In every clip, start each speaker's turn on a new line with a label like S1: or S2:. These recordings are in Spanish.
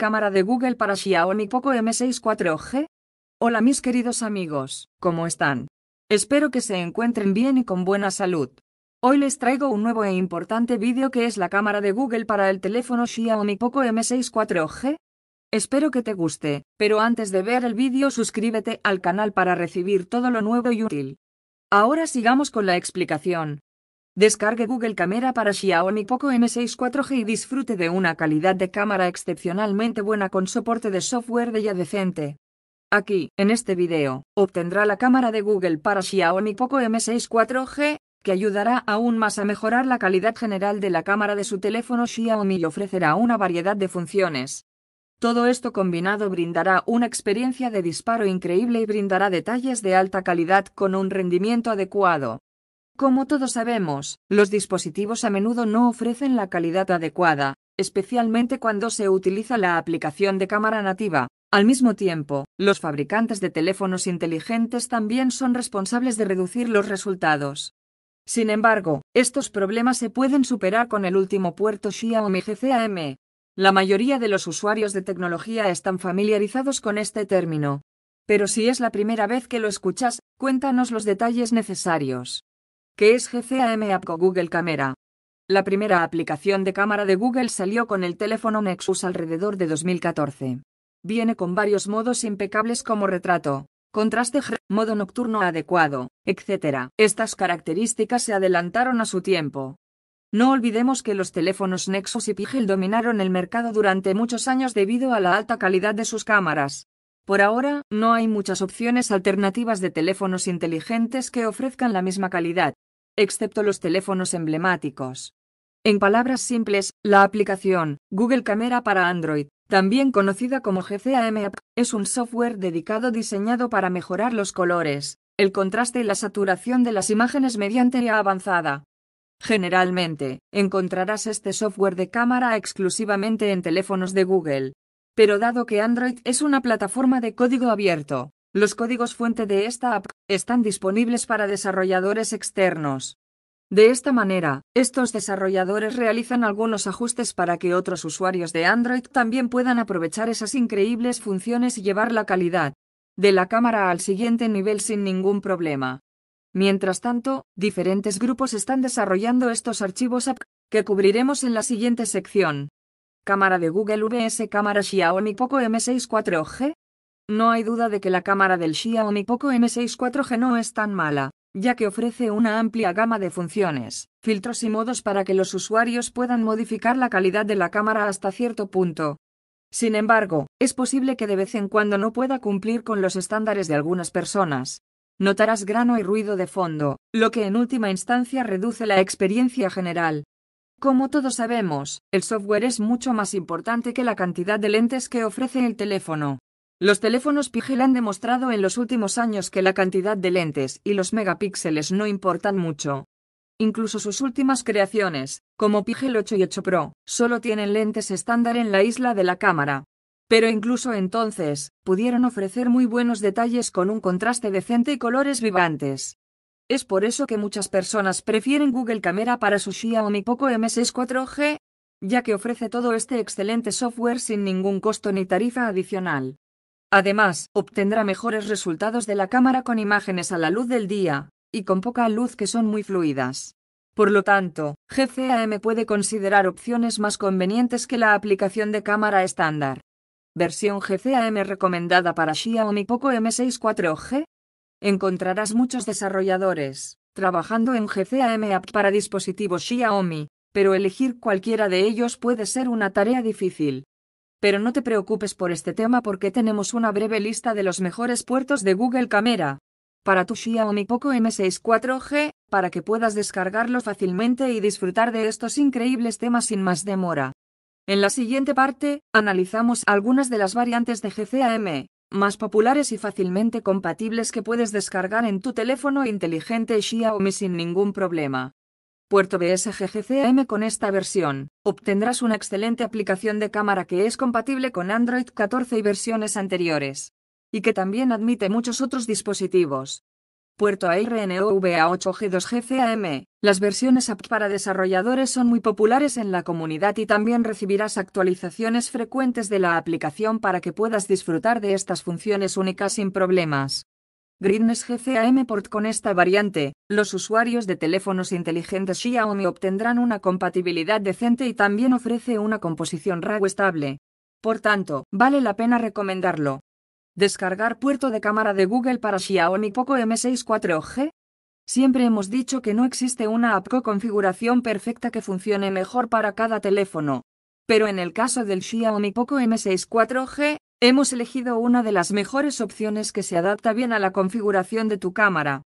S1: cámara de Google para Xiaomi Poco M6 g Hola mis queridos amigos, ¿cómo están? Espero que se encuentren bien y con buena salud. Hoy les traigo un nuevo e importante vídeo que es la cámara de Google para el teléfono Xiaomi Poco M6 g Espero que te guste, pero antes de ver el vídeo suscríbete al canal para recibir todo lo nuevo y útil. Ahora sigamos con la explicación. Descargue Google Camera para Xiaomi Poco M6 4G y disfrute de una calidad de cámara excepcionalmente buena con soporte de software de ya decente. Aquí, en este video, obtendrá la cámara de Google para Xiaomi Poco M6 4G, que ayudará aún más a mejorar la calidad general de la cámara de su teléfono Xiaomi y ofrecerá una variedad de funciones. Todo esto combinado brindará una experiencia de disparo increíble y brindará detalles de alta calidad con un rendimiento adecuado. Como todos sabemos, los dispositivos a menudo no ofrecen la calidad adecuada, especialmente cuando se utiliza la aplicación de cámara nativa. Al mismo tiempo, los fabricantes de teléfonos inteligentes también son responsables de reducir los resultados. Sin embargo, estos problemas se pueden superar con el último puerto Xiaomi GCAM. La mayoría de los usuarios de tecnología están familiarizados con este término. Pero si es la primera vez que lo escuchas, cuéntanos los detalles necesarios que es GCAM App Google Camera. La primera aplicación de cámara de Google salió con el teléfono Nexus alrededor de 2014. Viene con varios modos impecables como retrato, contraste, modo nocturno adecuado, etc. Estas características se adelantaron a su tiempo. No olvidemos que los teléfonos Nexus y Pixel dominaron el mercado durante muchos años debido a la alta calidad de sus cámaras. Por ahora, no hay muchas opciones alternativas de teléfonos inteligentes que ofrezcan la misma calidad, excepto los teléfonos emblemáticos. En palabras simples, la aplicación Google Camera para Android, también conocida como GCAM App, es un software dedicado diseñado para mejorar los colores, el contraste y la saturación de las imágenes mediante IA avanzada. Generalmente, encontrarás este software de cámara exclusivamente en teléfonos de Google. Pero dado que Android es una plataforma de código abierto, los códigos fuente de esta app están disponibles para desarrolladores externos. De esta manera, estos desarrolladores realizan algunos ajustes para que otros usuarios de Android también puedan aprovechar esas increíbles funciones y llevar la calidad de la cámara al siguiente nivel sin ningún problema. Mientras tanto, diferentes grupos están desarrollando estos archivos app que cubriremos en la siguiente sección. Cámara de Google VS Cámara Xiaomi Poco M6 g no hay duda de que la cámara del Xiaomi Poco M6 4G no es tan mala, ya que ofrece una amplia gama de funciones, filtros y modos para que los usuarios puedan modificar la calidad de la cámara hasta cierto punto. Sin embargo, es posible que de vez en cuando no pueda cumplir con los estándares de algunas personas. Notarás grano y ruido de fondo, lo que en última instancia reduce la experiencia general. Como todos sabemos, el software es mucho más importante que la cantidad de lentes que ofrece el teléfono. Los teléfonos Pigel han demostrado en los últimos años que la cantidad de lentes y los megapíxeles no importan mucho. Incluso sus últimas creaciones, como Pigel 8 y 8 Pro, solo tienen lentes estándar en la isla de la cámara. Pero incluso entonces, pudieron ofrecer muy buenos detalles con un contraste decente y colores vibrantes. Es por eso que muchas personas prefieren Google Camera para su Xiaomi Poco m 4G, ya que ofrece todo este excelente software sin ningún costo ni tarifa adicional. Además, obtendrá mejores resultados de la cámara con imágenes a la luz del día, y con poca luz que son muy fluidas. Por lo tanto, GCAM puede considerar opciones más convenientes que la aplicación de cámara estándar. Versión GCAM recomendada para Xiaomi Poco M6 g Encontrarás muchos desarrolladores trabajando en GCAM App para dispositivos Xiaomi, pero elegir cualquiera de ellos puede ser una tarea difícil. Pero no te preocupes por este tema porque tenemos una breve lista de los mejores puertos de Google Camera. Para tu Xiaomi Poco M6 4G, para que puedas descargarlo fácilmente y disfrutar de estos increíbles temas sin más demora. En la siguiente parte, analizamos algunas de las variantes de GCAM, más populares y fácilmente compatibles que puedes descargar en tu teléfono inteligente Xiaomi sin ningún problema. Puerto BSGGCAM con esta versión, obtendrás una excelente aplicación de cámara que es compatible con Android 14 y versiones anteriores. Y que también admite muchos otros dispositivos. Puerto ARNOVA 8G2GCAM, las versiones apt para desarrolladores son muy populares en la comunidad y también recibirás actualizaciones frecuentes de la aplicación para que puedas disfrutar de estas funciones únicas sin problemas. Gridness GCAM Port con esta variante, los usuarios de teléfonos inteligentes Xiaomi obtendrán una compatibilidad decente y también ofrece una composición RAW estable. Por tanto, vale la pena recomendarlo. Descargar puerto de cámara de Google para Xiaomi Poco M6 4G. Siempre hemos dicho que no existe una app configuración perfecta que funcione mejor para cada teléfono. Pero en el caso del Xiaomi Poco M6 4G, Hemos elegido una de las mejores opciones que se adapta bien a la configuración de tu cámara.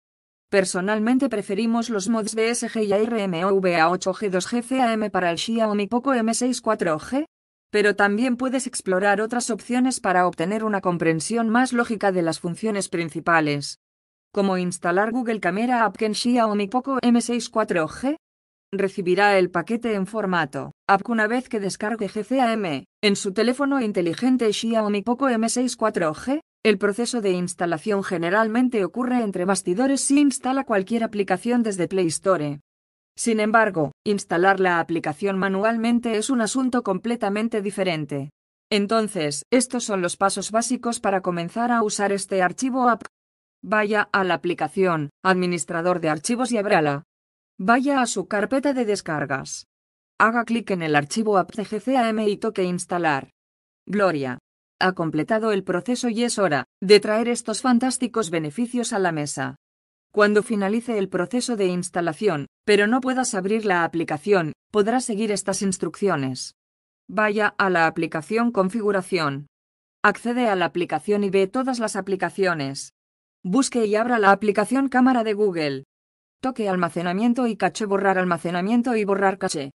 S1: Personalmente preferimos los mods BSG y RMV A8G 2 gcam para el Xiaomi Poco M6 4G, pero también puedes explorar otras opciones para obtener una comprensión más lógica de las funciones principales. Como instalar Google Camera App en Xiaomi Poco M6 4G, recibirá el paquete en formato app una vez que descargue GCAM en su teléfono inteligente Xiaomi Poco M6 g El proceso de instalación generalmente ocurre entre bastidores si instala cualquier aplicación desde Play Store. Sin embargo, instalar la aplicación manualmente es un asunto completamente diferente. Entonces, estos son los pasos básicos para comenzar a usar este archivo app. Vaya a la aplicación, administrador de archivos y abrála. Vaya a su carpeta de descargas. Haga clic en el archivo AppCGCAM y toque Instalar. Gloria. Ha completado el proceso y es hora de traer estos fantásticos beneficios a la mesa. Cuando finalice el proceso de instalación, pero no puedas abrir la aplicación, podrás seguir estas instrucciones. Vaya a la aplicación Configuración. Accede a la aplicación y ve todas las aplicaciones. Busque y abra la aplicación Cámara de Google toque almacenamiento y caché borrar almacenamiento y borrar caché.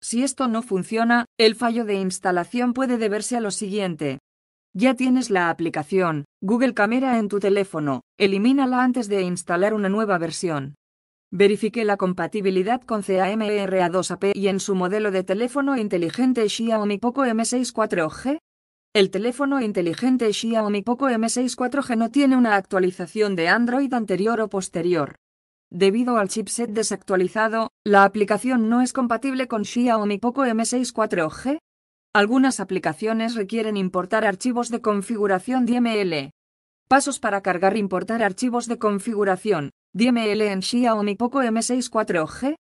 S1: Si esto no funciona, el fallo de instalación puede deberse a lo siguiente. Ya tienes la aplicación, Google Camera en tu teléfono, elimínala antes de instalar una nueva versión. Verifique la compatibilidad con CAMRA2AP y en su modelo de teléfono inteligente Xiaomi Poco M6 g El teléfono inteligente Xiaomi Poco M6 g no tiene una actualización de Android anterior o posterior. Debido al chipset desactualizado, la aplicación no es compatible con Xiaomi Poco M6 4G. Algunas aplicaciones requieren importar archivos de configuración DML. Pasos para cargar e importar archivos de configuración DML en Xiaomi Poco M6 4G.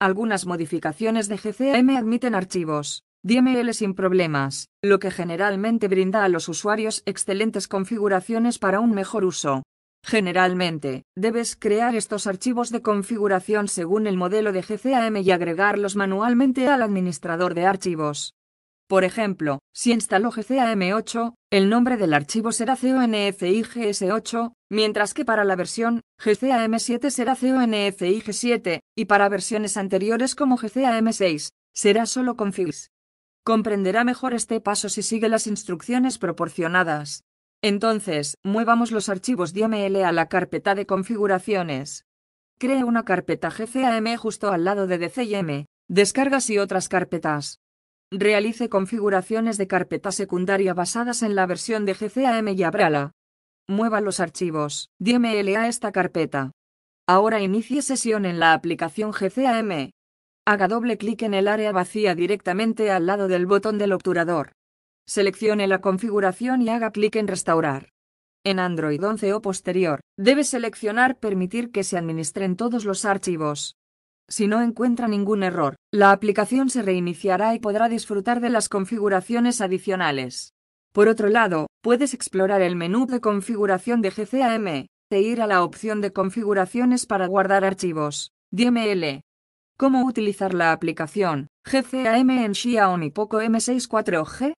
S1: Algunas modificaciones de GCM admiten archivos DML sin problemas, lo que generalmente brinda a los usuarios excelentes configuraciones para un mejor uso. Generalmente, debes crear estos archivos de configuración según el modelo de GCAM y agregarlos manualmente al administrador de archivos. Por ejemplo, si instaló GCAM8, el nombre del archivo será CONFIGS8, mientras que para la versión GCAM7 será CONFIG7, y para versiones anteriores como GCAM6, será solo configs. Comprenderá mejor este paso si sigue las instrucciones proporcionadas. Entonces, muevamos los archivos DML a la carpeta de configuraciones. Cree una carpeta GCAM justo al lado de DCIM, descargas y otras carpetas. Realice configuraciones de carpeta secundaria basadas en la versión de GCAM y abrala. Mueva los archivos DML a esta carpeta. Ahora inicie sesión en la aplicación GCAM. Haga doble clic en el área vacía directamente al lado del botón del obturador. Seleccione la configuración y haga clic en Restaurar. En Android 11 o posterior, debe seleccionar Permitir que se administren todos los archivos. Si no encuentra ningún error, la aplicación se reiniciará y podrá disfrutar de las configuraciones adicionales. Por otro lado, puedes explorar el menú de configuración de GCAM, e ir a la opción de configuraciones para guardar archivos, DML. ¿Cómo utilizar la aplicación GCAM en Xiaomi Poco M64G?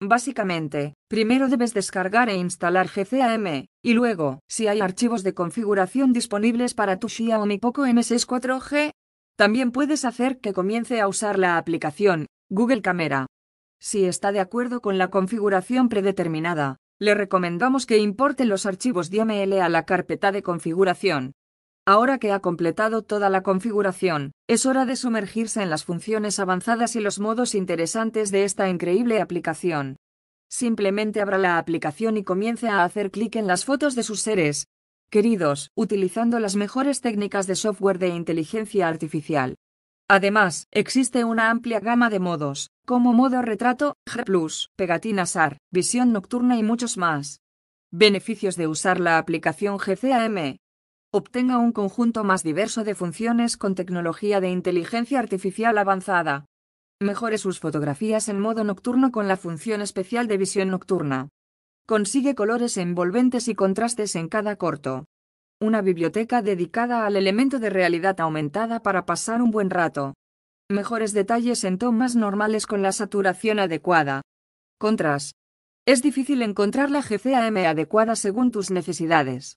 S1: Básicamente, primero debes descargar e instalar GCAM, y luego, si hay archivos de configuración disponibles para tu Xiaomi Poco m 4G, también puedes hacer que comience a usar la aplicación Google Camera. Si está de acuerdo con la configuración predeterminada, le recomendamos que importe los archivos DML a la carpeta de configuración. Ahora que ha completado toda la configuración, es hora de sumergirse en las funciones avanzadas y los modos interesantes de esta increíble aplicación. Simplemente abra la aplicación y comience a hacer clic en las fotos de sus seres queridos, utilizando las mejores técnicas de software de inteligencia artificial. Además, existe una amplia gama de modos, como modo retrato, G+, pegatinas AR, visión nocturna y muchos más. Beneficios de usar la aplicación GCAM obtenga un conjunto más diverso de funciones con tecnología de inteligencia artificial avanzada. Mejore sus fotografías en modo nocturno con la función especial de visión nocturna. Consigue colores envolventes y contrastes en cada corto. Una biblioteca dedicada al elemento de realidad aumentada para pasar un buen rato. Mejores detalles en tomas normales con la saturación adecuada. Contras. Es difícil encontrar la GCAM adecuada según tus necesidades.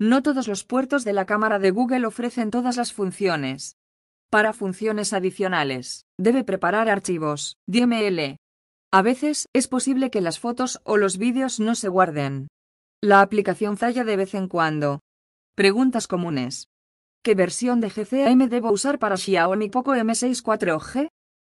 S1: No todos los puertos de la cámara de Google ofrecen todas las funciones. Para funciones adicionales, debe preparar archivos, DML. A veces, es posible que las fotos o los vídeos no se guarden. La aplicación falla de vez en cuando. Preguntas comunes. ¿Qué versión de GCAM debo usar para Xiaomi Poco M6 4G?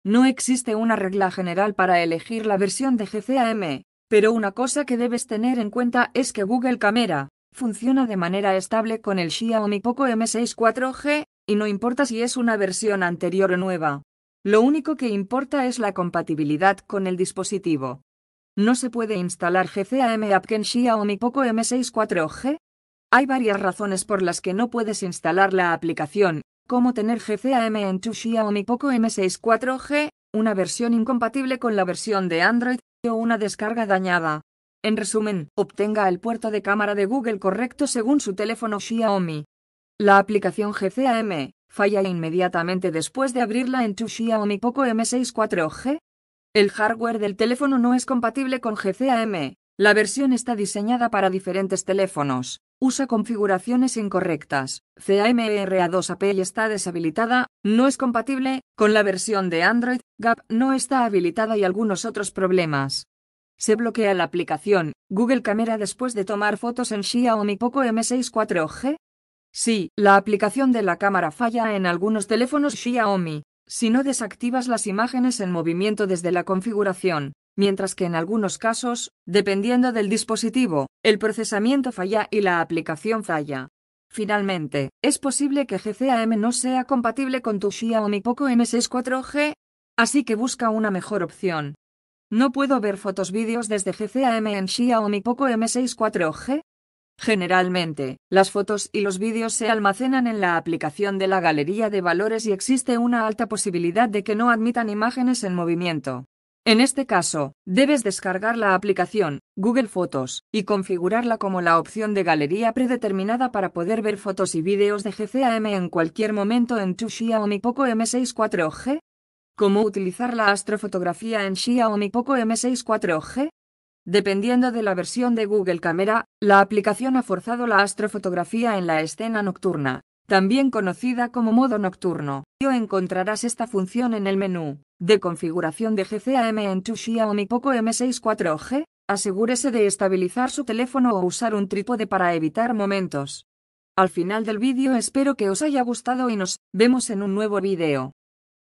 S1: No existe una regla general para elegir la versión de GCAM, pero una cosa que debes tener en cuenta es que Google Camera Funciona de manera estable con el Xiaomi Poco M6 4G, y no importa si es una versión anterior o nueva. Lo único que importa es la compatibilidad con el dispositivo. ¿No se puede instalar GCAM App en Xiaomi Poco M6 4G? Hay varias razones por las que no puedes instalar la aplicación, como tener GCAM en tu Xiaomi Poco M6 4G, una versión incompatible con la versión de Android, o una descarga dañada. En resumen, obtenga el puerto de cámara de Google correcto según su teléfono Xiaomi. La aplicación GCAM falla inmediatamente después de abrirla en tu Xiaomi Poco M6 4G. El hardware del teléfono no es compatible con GCAM. La versión está diseñada para diferentes teléfonos. Usa configuraciones incorrectas. camra 2 api está deshabilitada, no es compatible con la versión de Android, GAP no está habilitada y algunos otros problemas. Se bloquea la aplicación Google Camera después de tomar fotos en Xiaomi Poco M6 4G. Sí, la aplicación de la cámara falla en algunos teléfonos Xiaomi, si no desactivas las imágenes en movimiento desde la configuración, mientras que en algunos casos, dependiendo del dispositivo, el procesamiento falla y la aplicación falla. Finalmente, es posible que GCAM no sea compatible con tu Xiaomi Poco M6 4G, así que busca una mejor opción. No puedo ver fotos vídeos desde GCAM en Xiaomi Poco M6 4G. Generalmente, las fotos y los vídeos se almacenan en la aplicación de la galería de valores y existe una alta posibilidad de que no admitan imágenes en movimiento. En este caso, debes descargar la aplicación Google Fotos y configurarla como la opción de galería predeterminada para poder ver fotos y vídeos de GCAM en cualquier momento en tu Xiaomi Poco M6 4G. ¿Cómo utilizar la astrofotografía en Xiaomi Poco M6 g Dependiendo de la versión de Google Camera, la aplicación ha forzado la astrofotografía en la escena nocturna, también conocida como modo nocturno. Yo Encontrarás esta función en el menú de configuración de GCAM en tu Xiaomi Poco M6 g Asegúrese de estabilizar su teléfono o usar un trípode para evitar momentos. Al final del vídeo espero que os haya gustado y nos vemos en un nuevo vídeo.